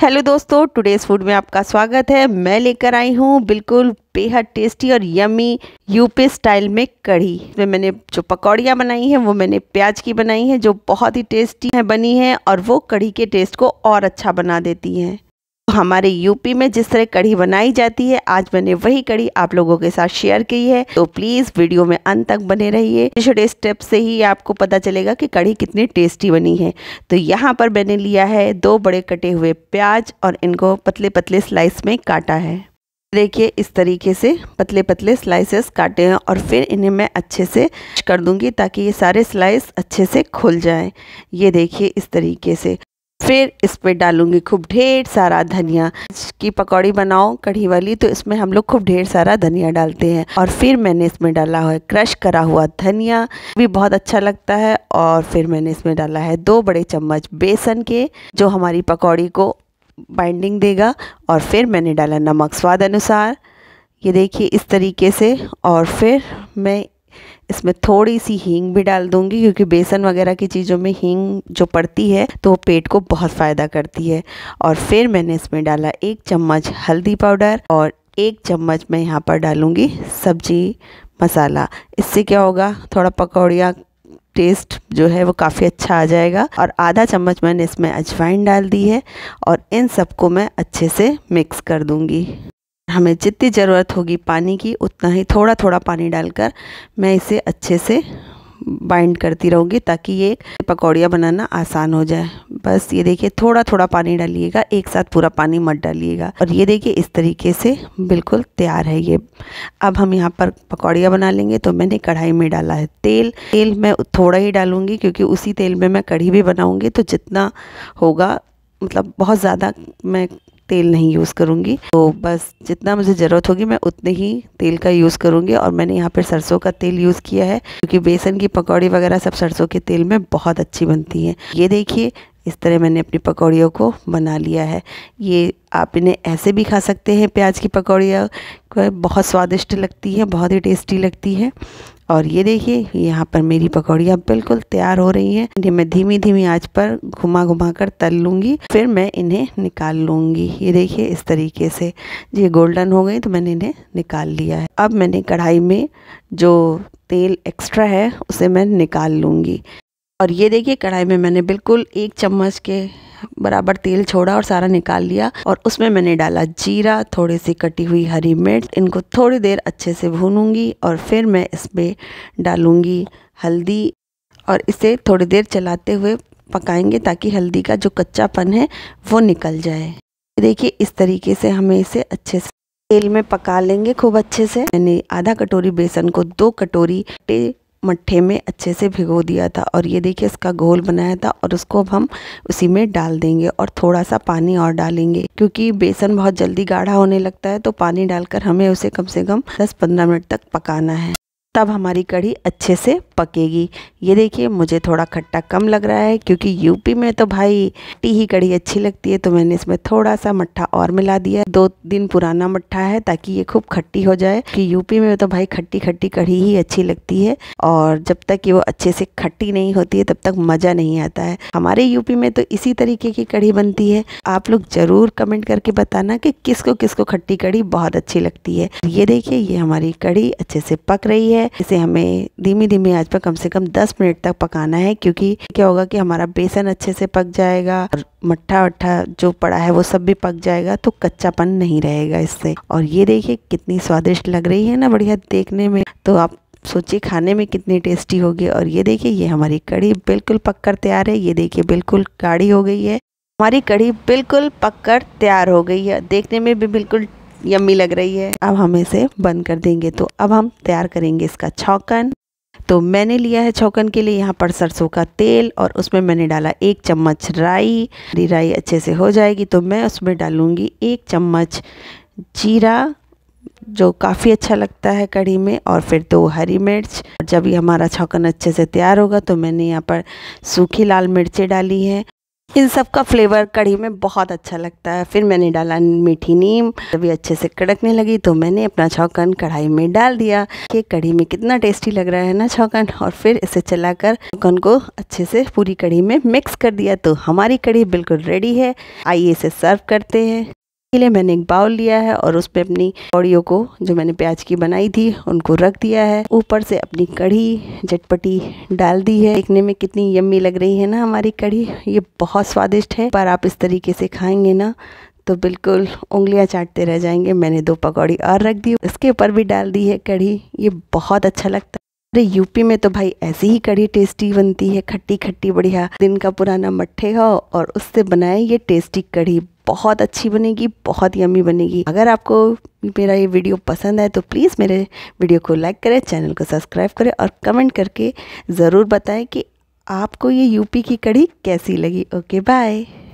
hello दोस्तों today's food में आपका स्वागत है मैं लेकर आई हूँ बिल्कुल बेहद टेस्टी और यमी यूपी स्टाइल में कढ़ी में मैंने जो पकौड़ियाँ बनाई हैं वो मैंने प्याज की बनाई हैं जो बहुत ही टेस्टी है बनी है और वो कढ़ी के टेस्ट को और अच्छा बना देती हैं तो हमारे यूपी में जिस तरह कढ़ी बनाई जाती है आज मैंने वही कढ़ी आप लोगों के साथ शेयर की है तो प्लीज वीडियो में अंत तक बने रहिए छोटे स्टेप से ही आपको पता चलेगा कि कढ़ी कितनी टेस्टी बनी है तो यहाँ पर मैंने लिया है दो बड़े कटे हुए प्याज और इनको पतले पतले स्लाइस में काटा है देखिए इस तरीके से पतले पतले स्लाइसेस काटे हैं और फिर इन्हें मैं अच्छे से कर दूंगी ताकि ये सारे स्लाइस अच्छे से खुल जाएं ये देखिए इस तरीके से फिर इस पर डालूंगी खूब ढेर सारा धनिया की पकौड़ी बनाओ कढ़ी वाली तो इसमें हम लोग खूब ढेर सारा धनिया डालते हैं और फिर मैंने इसमें डाला है क्रश करा हुआ धनिया भी बहुत अच्छा लगता है और फिर मैंने इसमें डाला है दो बड़े चम्मच बेसन के जो हमारी पकौड़ी को बाइंडिंग देगा और फिर मैंने डाला नमक स्वाद अनुसार ये देखिए इस तरीके से और फिर मैं इसमें थोड़ी सी हींग भी डाल दूंगी क्योंकि बेसन वगैरह की चीज़ों में हींग जो पड़ती है तो वो पेट को बहुत फ़ायदा करती है और फिर मैंने इसमें डाला एक चम्मच हल्दी पाउडर और एक चम्मच मैं यहाँ पर डालूँगी सब्जी मसाला इससे क्या होगा थोड़ा पकौड़िया टेस्ट जो है वो काफ़ी अच्छा आ जाएगा और आधा चम्मच मैंने इसमें अजवाइन डाल दी है और इन सबको मैं अच्छे से मिक्स कर दूँगी हमें जितनी ज़रूरत होगी पानी की उतना ही थोड़ा थोड़ा पानी डालकर मैं इसे अच्छे से बाइंड करती रहूँगी ताकि ये पकौड़ियाँ बनाना आसान हो जाए बस ये देखिए थोड़ा थोड़ा पानी डालिएगा एक साथ पूरा पानी मत डालिएगा और ये देखिए इस तरीके से बिल्कुल तैयार है ये अब हम यहाँ पर पकौड़ियाँ बना लेंगे तो मैंने कढ़ाई में डाला है तेल तेल मैं थोड़ा ही डालूँगी क्योंकि उसी तेल में मैं कढ़ी भी बनाऊँगी तो जितना होगा मतलब बहुत ज़्यादा मैं तेल नहीं यूज़ करूँगी तो बस जितना मुझे ज़रूरत होगी मैं उतने ही तेल का यूज़ करूँगी और मैंने यहाँ पर सरसों का तेल यूज़ किया है क्योंकि बेसन की पकौड़ी वगैरह सब सरसों के तेल में बहुत अच्छी बनती है ये देखिए इस तरह मैंने अपनी पकौड़ियों को बना लिया है ये आप इन्हें ऐसे भी खा सकते हैं प्याज की पकौड़ियाँ बहुत स्वादिष्ट लगती है बहुत ही टेस्टी लगती है और ये देखिए यहाँ पर मेरी पकौड़ियाँ बिल्कुल तैयार हो रही हैं इन्हें मैं धीमी धीमी आंच पर घुमा घुमा कर तल लूँगी फिर मैं इन्हें निकाल लूँगी ये देखिए इस तरीके से ये गोल्डन हो गई तो मैंने इन्हें निकाल लिया है अब मैंने कढ़ाई में जो तेल एक्स्ट्रा है उसे मैं निकाल लूँगी और ये देखिए कढ़ाई में मैंने बिल्कुल एक चम्मच के बराबर तेल छोड़ा और सारा निकाल लिया और उसमें मैंने डाला जीरा थोड़ी सी कटी हुई हरी मिर्च इनको थोड़ी देर अच्छे से भूनूंगी और फिर मैं इसमें डालूंगी हल्दी और इसे थोड़ी देर चलाते हुए पकाएंगे ताकि हल्दी का जो कच्चापन है वो निकल जाए देखिए इस तरीके से हमें इसे अच्छे से तेल में पका लेंगे खूब अच्छे से मैंने आधा कटोरी बेसन को दो कटोरी मट्ठे में अच्छे से भिगो दिया था और ये देखिए इसका घोल बनाया था और उसको अब हम उसी में डाल देंगे और थोड़ा सा पानी और डालेंगे क्योंकि बेसन बहुत जल्दी गाढ़ा होने लगता है तो पानी डालकर हमें उसे कम से कम 10-15 मिनट तक पकाना है तब हमारी कढ़ी अच्छे से पकेगी ये देखिए मुझे थोड़ा खट्टा कम लग रहा है क्योंकि यूपी में तो भाई टी ही कड़ी अच्छी लगती है तो मैंने इसमें थोड़ा सा मट्ठा और मिला दिया दो दिन पुराना मट्ठा है ताकि ये खूब खट्टी हो जाए कि यूपी में तो भाई खट्टी खट्टी कढ़ी ही अच्छी लगती है और जब तक कि वो अच्छे से खट्टी नहीं होती है तब तक मज़ा नहीं आता है हमारे यूपी में तो इसी तरीके की कढ़ी बनती है आप लोग ज़रूर कमेंट करके बताना कि किसको किसको खट्टी कढ़ी बहुत अच्छी लगती है ये देखिए ये हमारी कढ़ी अच्छे से पक रही है इसे हमें धीमी धीमी आज आंच पर कम से कम 10 मिनट तक पकाना है क्योंकि क्या होगा कि हमारा बेसन अच्छे से पक जाएगा और मट्ठा वट्ठा जो पड़ा है वो सब भी पक जाएगा तो कच्चापन नहीं रहेगा इससे और ये देखिए कितनी स्वादिष्ट लग रही है ना बढ़िया देखने में तो आप सोचिए खाने में कितनी टेस्टी होगी और ये देखिए ये हमारी कढ़ी बिल्कुल पककर तैयार है ये देखिए बिल्कुल गाढ़ी हो गई है हमारी कढ़ी बिल्कुल पककर तैयार हो गई है देखने में भी बिल्कुल यम्मी लग रही है अब हम इसे बंद कर देंगे तो अब हम तैयार करेंगे इसका छौकन तो मैंने लिया है छौकन के लिए यहाँ पर सरसों का तेल और उसमें मैंने डाला एक चम्मच राई राई अच्छे से हो जाएगी तो मैं उसमें डालूँगी एक चम्मच जीरा जो काफ़ी अच्छा लगता है कढ़ी में और फिर दो हरी मिर्च जब ये हमारा छौकन अच्छे से तैयार होगा तो मैंने यहाँ पर सूखी लाल मिर्चें डाली हैं इन सब का फ्लेवर कढ़ी में बहुत अच्छा लगता है फिर मैंने डाला मीठी नीम तभी अच्छे से कड़कने लगी तो मैंने अपना छौकन कढ़ाई में डाल दिया कि कढ़ी में कितना टेस्टी लग रहा है ना छौकन और फिर इसे चलाकर छौकन को अच्छे से पूरी कढ़ी में मिक्स कर दिया तो हमारी कढ़ी बिल्कुल रेडी है आइए इसे सर्व करते हैं के लिए मैंने एक बाउल लिया है और उसमें अपनी कौड़ियों को जो मैंने प्याज की बनाई थी उनको रख दिया है ऊपर से अपनी कढ़ी चटपटी डाल दी है देखने में कितनी यम्मी लग रही है ना हमारी कढ़ी ये बहुत स्वादिष्ट है पर आप इस तरीके से खाएंगे ना तो बिल्कुल उंगलियां चाटते रह जाएंगे मैंने दो पकौड़ी और रख दी इसके ऊपर भी डाल दी है कढ़ी ये बहुत अच्छा लगता है अरे यूपी में तो भाई ऐसी ही कड़ी टेस्टी बनती है खट्टी खट्टी बढ़िया दिन का पुराना मट्ठे हो और उससे बनाए ये टेस्टी कड़ी बहुत अच्छी बनेगी बहुत यमी बनेगी अगर आपको मेरा ये वीडियो पसंद आए तो प्लीज़ मेरे वीडियो को लाइक करें चैनल को सब्सक्राइब करें और कमेंट करके ज़रूर बताएं कि आपको ये यूपी की कड़ी कैसी लगी ओके बाय